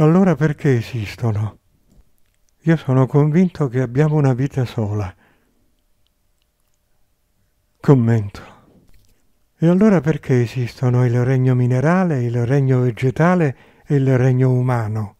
Allora perché esistono? Io sono convinto che abbiamo una vita sola. Commento. E allora perché esistono il regno minerale, il regno vegetale e il regno umano?